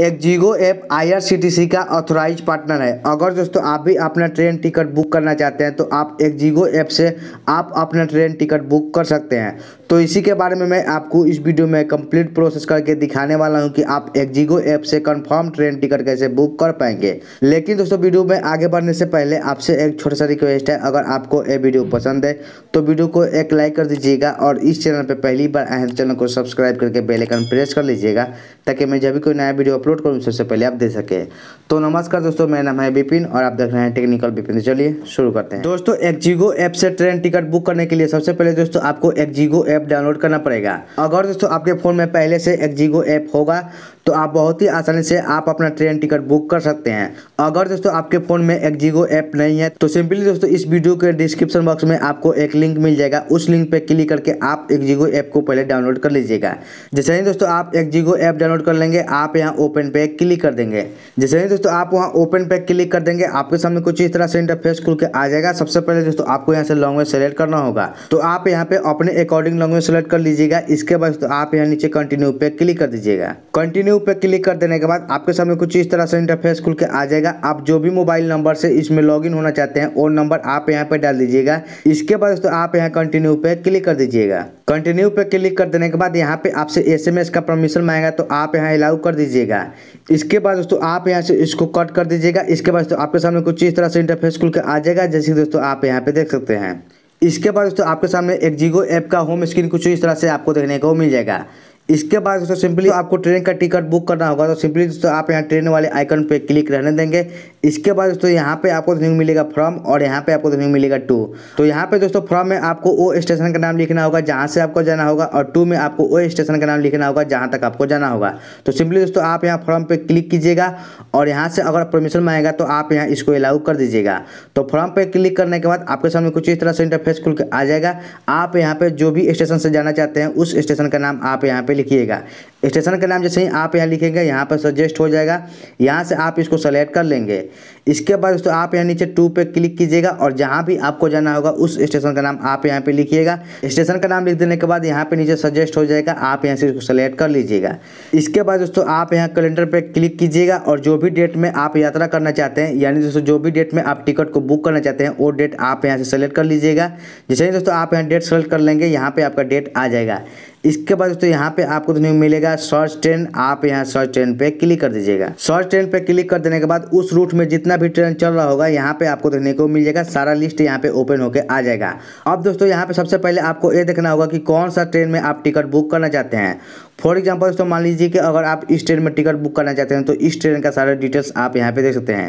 एक ixigo app IRCTC का authorise partner है अगर दोस्तों आप भी अपना ट्रेन टिकट बुक करना चाहते हैं तो आप एक जीगो ऐप से आप अपना ट्रेन टिकट बुक कर सकते हैं तो इसी के बारे में मैं आपको इस वीडियो में कंप्लीट प्रोसेस करके दिखाने वाला हूं कि आप एक जीगो ऐप से कंफर्म ट्रेन टिकट कैसे बुक कर पाएंगे लेकिन दोस्तों वीडियो में आगे बढ़ने से पहले आपसे एक छोटा सा रिक्वेस्ट है अगर आपको ये वीडियो पसंद है तो वीडियो को एक लाइक कर दीजिएगा और इस चैनल पर पहली बार आए तो चैनल को सब्सक्राइब करके बेलाइकन प्रेस कर लीजिएगा ताकि मैं जब भी कोई नया वीडियो अपलोड करूँ सबसे पहले आप दे सके तो नमस्कार दोस्तों मेरा नाम है विपिन और आप देख रहे हैं टेक्निकल विपिन तो चलिए शुरू करते हैं दोस्तों एक्जिगो ऐप से ट्रेन टिकट बुक करने के लिए सबसे पहले दोस्तों आपको एक्जीगो ऐप डाउनलोड करना पड़ेगा अगर दोस्तों आपके फ़ोन में पहले से एक्जीगो ऐप होगा तो आप बहुत ही आसानी से आप अपना ट्रेन टिकट बुक कर सकते हैं अगर दोस्तों आपके फ़ोन में एक्जिगो ऐप नहीं है तो सिंपली दोस्तों इस वीडियो के डिस्क्रिप्शन बॉक्स में आपको एक लिंक मिल जाएगा उस लिंक पर क्लिक करके आप एक्जिगो ऐप को पहले डाउनलोड कर लीजिएगा जैसे ही दोस्तों आप एक्जिगो ऐप डाउनलोड कर लेंगे आप यहाँ ओपन पे क्लिक कर देंगे जैसे ही दोस्तों आप वहाँ ओपन पे क्लिक कर देंगे आपके सामने कुछ इस तरह से इंटरफेस खुल के आ जाएगा सबसे पहले दोस्तों आपको यहाँ से लैंग्वेज सेलेक्ट करना होगा तो आप यहाँ पे अपने अकॉर्डिंग लैंग्वेज सेलेक्ट कर लीजिएगा इसके बाद आप यहाँ नीचे कंटिन्यू पे क्लिक कर दीजिएगा कंटिन्यू न्यू पे क्लिक कर देने के बाद आपके सामने कुछ इस तरह से इंटरफेस खुल के आ जाएगा आप जो भी मोबाइल नंबर से इसमें लॉगिन होना चाहते हैं वो नंबर आप यहाँ पे डाल दीजिएगा इसके बाद दोस्तों आप यहाँ कंटिन्यू पे क्लिक कर दीजिएगा कंटिन्यू पे क्लिक कर देने के बाद यहाँ पे आपसे एस का परमिशन मांगेगा तो आप यहाँ अलाउ कर दीजिएगा इसके बाद दोस्तों आप यहाँ से इसको कट कर दीजिएगा इसके बाद दोस्तों आपके सामने कुछ इस तरह से इंटरफेस खुल के आ जाएगा जैसे दोस्तों आप यहाँ पे देख सकते हैं इसके बाद दोस्तों आपके सामने एक जीगो ऐप का होम स्क्रीन कुछ इस तरह से आपको देखने को मिल जाएगा इसके बाद दोस्तों सिंपली आपको ट्रेन का टिकट बुक करना होगा तो सिंपली दोस्तों आप यहाँ ट्रेन वाले आइकन पे क्लिक रहने देंगे इसके बाद दोस्तों यहाँ पे आपको देखने को मिलेगा फ्रॉम और यहाँ पे आपको देखने को मिलेगा टू तो यहाँ पे दोस्तों फ्रॉम में आपको ओ स्टेशन का नाम लिखना होगा जहाँ से आपको जाना होगा और टू में आपको ओ स्टेशन का नाम लिखना होगा जहाँ तक आपको जाना होगा तो सिंपली दोस्तों आप यहाँ फॉर्म पर क्लिक कीजिएगा और यहाँ से अगर परमिशन मांगेगा तो आप यहाँ इसको अलाउ कर दीजिएगा तो फॉर्म पर क्लिक करने के बाद आपके सामने कुछ इस तरह से इंटरफेस खुल के आ जाएगा आप यहाँ पर जो भी स्टेशन से जाना चाहते हैं उस स्टेशन का नाम आप यहाँ पर लिखिएगा स्टेशन का नाम जैसे ही आप यहाँ लिखेंगे यहाँ पर सजेस्ट हो जाएगा यहाँ से आप इसको सेलेक्ट कर लेंगे इसके बाद दोस्तों आप यहाँ नीचे टू पे क्लिक कीजिएगा और जहाँ भी आपको जाना होगा उस स्टेशन का नाम आप यहाँ पे लिखिएगा स्टेशन का नाम लिख देने के बाद यहाँ पे नीचे सजेस्ट हो जाएगा आप यहाँ से इसको सेलेक्ट कर लीजिएगा इसके बाद दोस्तों आप यहाँ कैलेंडर पर क्लिक कीजिएगा और जो भी डेट में आप यात्रा करना चाहते हैं यानी दोस्तों जो भी डेट में आप टिकट को बुक करना चाहते हैं वो डेट आप यहाँ से सेलेक्ट कर लीजिएगा जैसे ही दोस्तों आप यहाँ डेट सेलेक्ट कर लेंगे यहाँ पर आपका डेट आ जाएगा इसके बाद दोस्तों यहाँ पर आपको मिलेगा जाएगा सर्च ट्रेन आप यहाँ सर्च ट्रेन पे क्लिक कर दीजिएगा सर्च ट्रेन पे क्लिक कर देने के बाद उस रूट में जितना भी ट्रेन चल रहा होगा यहाँ पे आपको देखने को मिल जाएगा सारा लिस्ट यहाँ पे ओपन होकर आ जाएगा अब दोस्तों यहाँ पे सबसे पहले आपको ये देखना होगा कि कौन सा ट्रेन में आप टिकट बुक करना चाहते हैं फॉर एग्जाम्पल दोस्तों मान लीजिए कि अगर आप इस ट्रेन में टिकट बुक करना चाहते हैं तो इस ट्रेन का सारा डिटेल्स आप यहाँ पे देख सकते हैं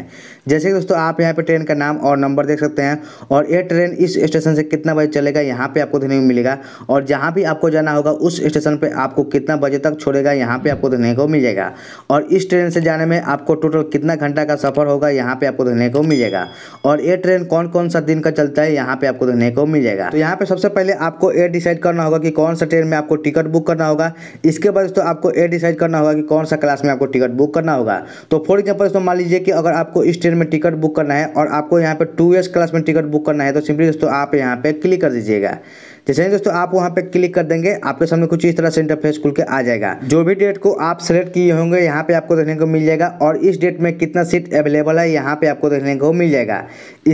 जैसे कि दोस्तों आप यहाँ पे ट्रेन का नाम और नंबर देख सकते हैं और ये ट्रेन इस स्टेशन से कितना बजे चलेगा यहाँ पे आपको देखने को मिलेगा और जहाँ भी आपको जाना होगा उस स्टेशन पर आपको कितना बजे तक छोड़ेगा यहाँ पर आपको देखने को मिल जाएगा और इस ट्रेन से जाने में आपको टोटल कितना घंटा का सफ़र होगा यहाँ पर आपको देखने को मिलेगा और ये ट्रेन कौन कौन सा दिन का चलता है यहाँ पर आपको देखने को मिलेगा तो यहाँ पर सबसे पहले आपको ये डिसाइड करना होगा कि कौन सा ट्रेन में आपको टिकट बुक करना होगा इसके इसके बाद दोस्तों आपको ये डिसाइड करना होगा कि कौन सा क्लास में आपको टिकट बुक करना होगा तो फॉर एग्जाम्पल दोस्तों मान लीजिए कि अगर आपको इस ट्रेन में टिकट बुक करना है और आपको यहाँ पर टू क्लास में टिकट बुक करना है तो सिंपली दोस्तों आप यहाँ पर क्लिक कर दीजिएगा जैसे ही दोस्तों आप वहाँ पे क्लिक कर देंगे आपके सामने कुछ इस तरह से इंटरफेस खुल के आ जाएगा जो भी डेट को आप सेलेक्ट किए होंगे यहाँ पे आपको देखने को मिल जाएगा और इस डेट में कितना सीट अवेलेबल है यहाँ पे आपको देखने को मिल जाएगा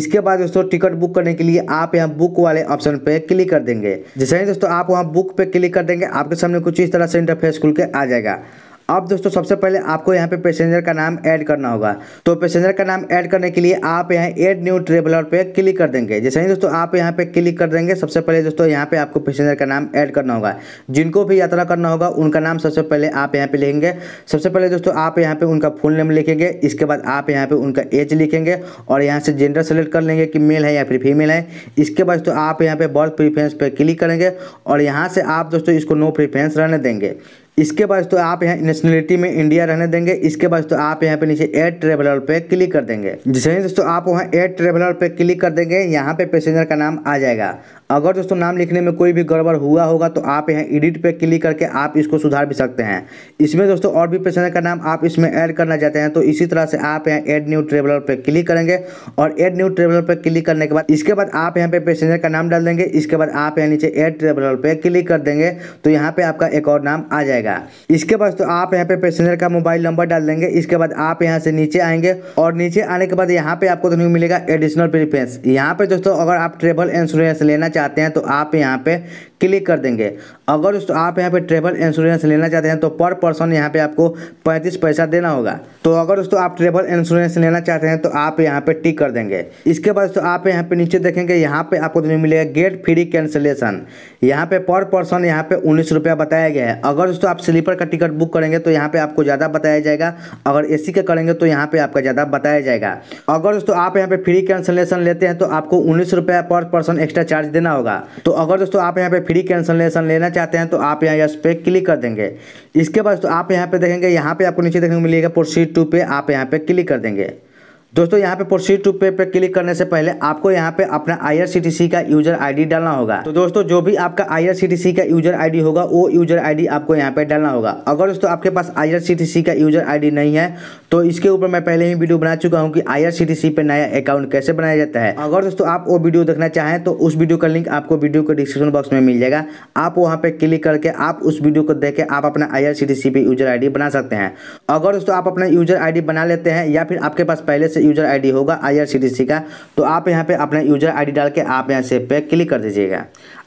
इसके बाद दोस्तों टिकट बुक करने के लिए आप यहाँ बुक वाले ऑप्शन पे क्लिक कर देंगे जैसे ही दोस्तों आप वहाँ बुक पे क्लिक कर देंगे आपके सामने कुछ इस तरह से इंटरफेस खुल के आ जाएगा अब दोस्तों सबसे पहले आपको यहाँ पे पैसेंजर का नाम ऐड करना होगा तो पैसेंजर का नाम ऐड करने के लिए आप यहाँ ऐड न्यू ट्रेवलर पे क्लिक कर देंगे जैसे ही दोस्तों आप यहाँ पे क्लिक कर देंगे सबसे पहले दोस्तों यहाँ पे आपको पैसेंजर का नाम ऐड करना होगा जिनको भी यात्रा करना होगा उनका नाम सबसे पहले आप यहाँ पे लिखेंगे सबसे पहले दोस्तों आप यहाँ पे उनका फुल नेम लिखेंगे इसके बाद आप यहाँ पे उनका एज लिखेंगे और यहाँ से जेंडर सेलेक्ट कर लेंगे कि मेल है या फिर फीमेल है इसके बाद दोस्तों आप यहाँ पे बर्थ प्रीफरेंस पे क्लिक करेंगे और यहाँ से आप दोस्तों इसको नो प्रीफरेंस रहने देंगे इसके बाद तो आप यहाँ नेशनलिटी में इंडिया रहने देंगे इसके बाद तो आप यहाँ पे नीचे एड ट्रेवलर पे क्लिक कर देंगे जैसे दोस्तों आप वहाँ एयर ट्रेवलर पे क्लिक कर देंगे यहाँ पे पैसेंजर का नाम आ जाएगा अगर दोस्तों नाम लिखने में कोई भी गड़बड़ हुआ होगा तो आप यहाँ एडिट पे क्लिक करके आप इसको सुधार भी सकते हैं इसमें दोस्तों और भी पेशेंट का नाम आप इसमें ऐड करना चाहते हैं तो इसी तरह से आप यहाँ एड न्यू ट्रेवलर पे क्लिक करेंगे और एड न्यू ट्रेवलर पे क्लिक करने के बाद इसके बाद आप यहाँ पे पैसेंजर का नाम डाल देंगे इसके बाद आप यहाँ नीचे एड ट्रेवलर पे क्लिक कर देंगे तो यहाँ पे आपका एक और नाम आ जाएगा इसके बाद तो आप यहाँ पे पैसेंजर का मोबाइल नंबर डाल देंगे इसके बाद आप यहाँ से नीचे आएंगे और नीचे आने के बाद यहाँ पे आपको तो मिलेगा एडिशनल प्रिफरेंस यहाँ पे दोस्तों अगर आप ट्रेवल इंश्योरेंस लेना चाहते हैं तो आप यहाँ पे क्लिक कर देंगे अगर दोस्तों आप यहाँ पे ट्रेवल इंश्योरेंस लेना चाहते हैं तो पर पर्सन यहाँ पे आपको पैंतीस पैसा देना होगा तो अगर दोस्तों आप ट्रेवल इंश्योरेंस लेना चाहते हैं तो आप यहाँ पे टिक कर देंगे इसके बाद दोस्तों आप यहाँ पे नीचे देखेंगे यहाँ पे आपको दोस्तों मिलेगा गेट फ्री कैंसिलेशन यहाँ पे पर पर्सन यहाँ पे उन्नीस रुपया बताया गया है अगर दोस्तों आप स्लीपर का टिकट बुक करेंगे तो यहाँ पे आपको ज़्यादा बताया जाएगा अगर ए का करेंगे तो यहाँ पे आपका ज़्यादा बताया जाएगा अगर दोस्तों आप यहाँ पे फ्री कैंसिलेशन लेते हैं तो आपको उन्नीस रुपया पर पर्सन एक्स्ट्रा चार्ज देना होगा तो अगर दोस्तों आप यहाँ पे फ्री कैंसलेशन लेना चाहते हैं तो आप यहाँ यस पर क्लिक कर देंगे इसके बाद तो आप यहाँ पे देखेंगे यहाँ पे आपको नीचे देखने को मिलेगा प्रोसीड टू पे आप यहाँ पे क्लिक कर देंगे दोस्तों यहाँ पे प्रोसीड टू पे पे क्लिक करने से पहले आपको यहाँ पे अपना आई का यूजर आईडी डालना होगा तो दोस्तों जो भी आपका आई का यूजर आईडी होगा वो यूजर आईडी आपको यहाँ पे डालना होगा अगर दोस्तों आपके पास आई का यूजर आईडी नहीं है तो इसके ऊपर मैं पहले ही वीडियो बना चुका हूँ कि आई पे नया अकाउंट कैसे बनाया जाता है अगर दोस्तों आप वो वीडियो देखना चाहें तो उस वीडियो का लिंक आपको वीडियो के डिस्क्रिप्शन बॉक्स में मिल जाएगा आप वहाँ पे क्लिक करके आप उस वीडियो को देख के आप अपना आई पे यूजर आई बना सकते हैं अगर दोस्तों आप अपना यूजर आई बना लेते हैं या फिर आपके पास पहले से से यूज़र आईडी होगा आईआरसीटीसी का तो आप यहां पे अपना यूज़र आईडी डाल के आप यहां से पे क्लिक कर दीजिएगा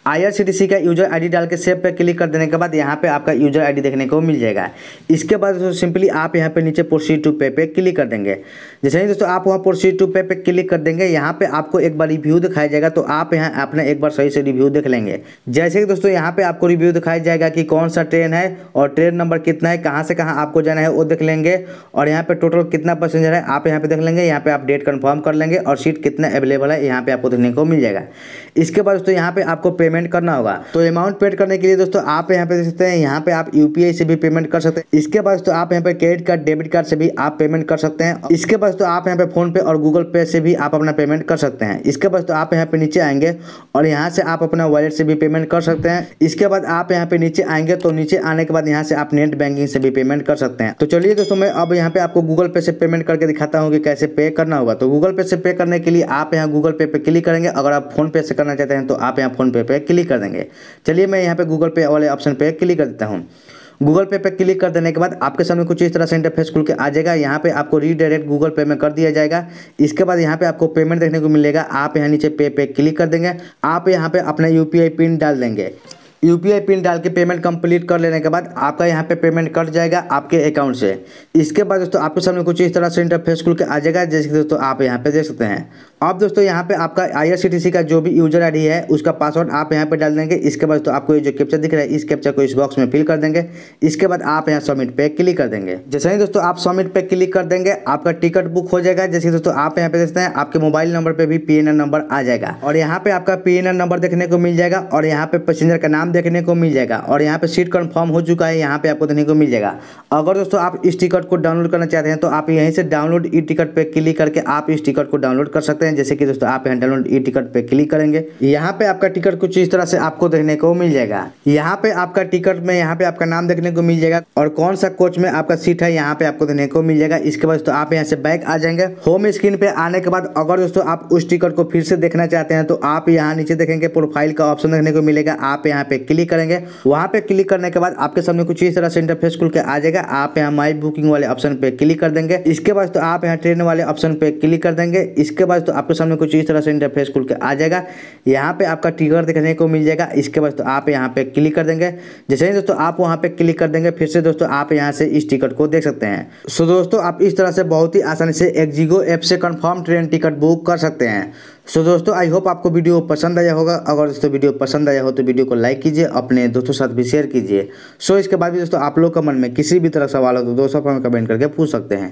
आई का यूजर आईडी डाल के सेव पे क्लिक कर देने के बाद यहाँ पे आपका यूजर आईडी देखने को मिल जाएगा इसके बाद दोस्तों सिंपली आप यहाँ पे नीचे प्रोसीड टू पे पे क्लिक कर देंगे जैसे ही दोस्तों आप वहाँ प्रोसीड टू पे पे क्लिक कर देंगे यहाँ पे आपको एक बार रिव्यू दिखाया जाएगा तो आप यहाँ अपना एक बार सही से रिव्यू देख लेंगे जैसे कि दोस्तों यहाँ पे आपको रिव्यू दिखाया जाएगा कि कौन सा ट्रेन है और ट्रेन नंबर कितना है कहाँ से कहाँ आपको जाना है वो देख लेंगे और यहाँ पे टोटल कितना पैसेंजर है आप यहाँ पे देख लेंगे यहाँ पे आप डेट कन्फर्म कर लेंगे और सीट कितना अवेलेबल है यहाँ पे आपको देखने को मिल जाएगा इसके बाद दोस्तों यहाँ पे आपको पेमेंट पेमेंट करना होगा तो अमाउंट पेड करने के लिए दोस्तों आप यहाँ पे देख सकते हैं यहाँ पे आप यूपीआई से भी पेमेंट कर सकते हैं इसके बाद दोस्तों आप यहाँ पे क्रेडिट कार्ड डेबिट कार्ड से भी आप पेमेंट कर सकते हैं इसके बाद तो आप यहाँ पे फोन पे और गूगल पे से भी आप अपना पेमेंट कर सकते हैं इसके बाद आप यहाँ पे नीचे आएंगे और यहाँ से आप अपना वॉलेट से भी पेमेंट कर सकते हैं इसके बाद आप यहाँ पे नीचे आएंगे तो नीचे आने के बाद यहाँ से आप नेट बैंकिंग से भी पेमेंट कर सकते हैं तो चलिए दोस्तों मैं अब यहाँ पे आपको गूगल पे से पेमेंट करके दिखाता हूँ कि कैसे पे करना होगा तो गूगल पे से पे करने के लिए आप यहाँ गूगल पे पे क्लिक करेंगे अगर आप फोन पे से करना चाहते हैं तो आप यहाँ फोन पे पे क्लिक कर देंगे चलिए मैं यहाँ पे गूगल पे वाले ऑप्शन पे क्लिक कर देता हूँ गूगल पे पे क्लिक कर देने के बाद आपके सामने कुछ इस तरह से इंटरफेस खुल के आ जाएगा यहाँ पे आपको रीडायरेक्ट गूगल पे में कर दिया जाएगा इसके बाद यहाँ पे आपको पेमेंट देखने को मिलेगा आप यहाँ नीचे पे पे क्लिक कर देंगे आप यहाँ पे अपना यूपीआई पिन डाल देंगे यू पिन डाल के पेमेंट कंप्लीट कर लेने के बाद आपका यहाँ पे पेमेंट कट जाएगा आपके अकाउंट से इसके बाद दोस्तों आपके सामने कुछ इस तरह से इंटरफेस खुल के आ जाएगा जैसे कि दोस्तों आप यहाँ पे देख सकते हैं अब दोस्तों यहाँ पे आपका आई का जो भी यूजर आई है उसका पासवर्ड आप यहाँ पे डाल देंगे इसके बाद तो आपको ये जो कैप्चर दिख रहा है इस कैप्चर को इस बॉक्स में फिल कर देंगे इसके बाद आप यहाँ सबमिट पे क्लिक कर देंगे जैसे ही दोस्तों आप सबमिट पे क्लिक कर देंगे आपका टिकट बुक हो जाएगा जैसे दोस्तों आप यहाँ पे देखते हैं आपके मोबाइल नंबर पर भी पी नंबर आ जाएगा और यहाँ पे आपका पी नंबर देखने को मिल जाएगा और यहाँ पे पैसेंजर का नाम देखने को मिल जाएगा और यहाँ पे सीट कन्फर्म हो चुका है यहाँ पे आपको देखने को मिल जाएगा अगर दोस्तों आप इस टिकट को डाउनलोड करना चाहते हैं तो आप यहीं से डाउनलोड ई टिकट पे क्लिक करके आप इस टिकट को डाउनलोड कर सकते हैं जैसे कि दोस्तों आप यहाँ डाउनलोड ई टिकट पे क्लिक करेंगे यहाँ पे आपका टिकट कुछ इस तरह से आपको देखने को मिल जाएगा यहाँ पे आपका टिकट में यहाँ पे आपका नाम देखने को मिल जाएगा और कौन सा कोच में आपका सीट है यहाँ पे आपको देखने को मिल जाएगा इसके बाद दोस्तों आप यहाँ से बैक आ जाएंगे होम स्क्रीन पे आने के बाद अगर दोस्तों आप उस टिकट को फिर से देखना चाहते हैं तो आप यहाँ नीचे देखेंगे प्रोफाइल का ऑप्शन देखने को मिलेगा आप यहाँ पे क्लिक करेंगे वहाँ पे क्लिक करने के बाद आपके सामने कुछ इस तरह से इंटरफेस खुल के आ जाएगा आप यहाँ माई बुकिंग वाले ऑप्शन पे क्लिक कर देंगे इसके बाद तो आप यहाँ ट्रेन वाले ऑप्शन पे क्लिक कर देंगे इसके बाद तो आपके सामने कुछ इस तरह से इंटरफेस खुल के आ जाएगा यहाँ पे आपका टिकट देखने को मिल जाएगा इसके बाद तो आप यहाँ पे क्लिक कर देंगे जैसे ही दोस्तों आप वहाँ पे क्लिक कर देंगे फिर से दोस्तों आप यहाँ से इस टिकट को देख सकते हैं सो दोस्तों आप इस तरह से बहुत ही आसानी से एग्जीगो ऐप से कन्फर्म ट्रेन टिकट बुक कर सकते हैं सो so, दोस्तों आई होप आपको वीडियो पसंद आया होगा अगर दोस्तों वीडियो पसंद आया हो तो वीडियो को लाइक कीजिए अपने दोस्तों साथ भी शेयर कीजिए सो so, इसके बाद भी दोस्तों आप लोग का मन में किसी भी तरह सवाल हो तो दोस्तों आप हमें कमेंट करके पूछ सकते हैं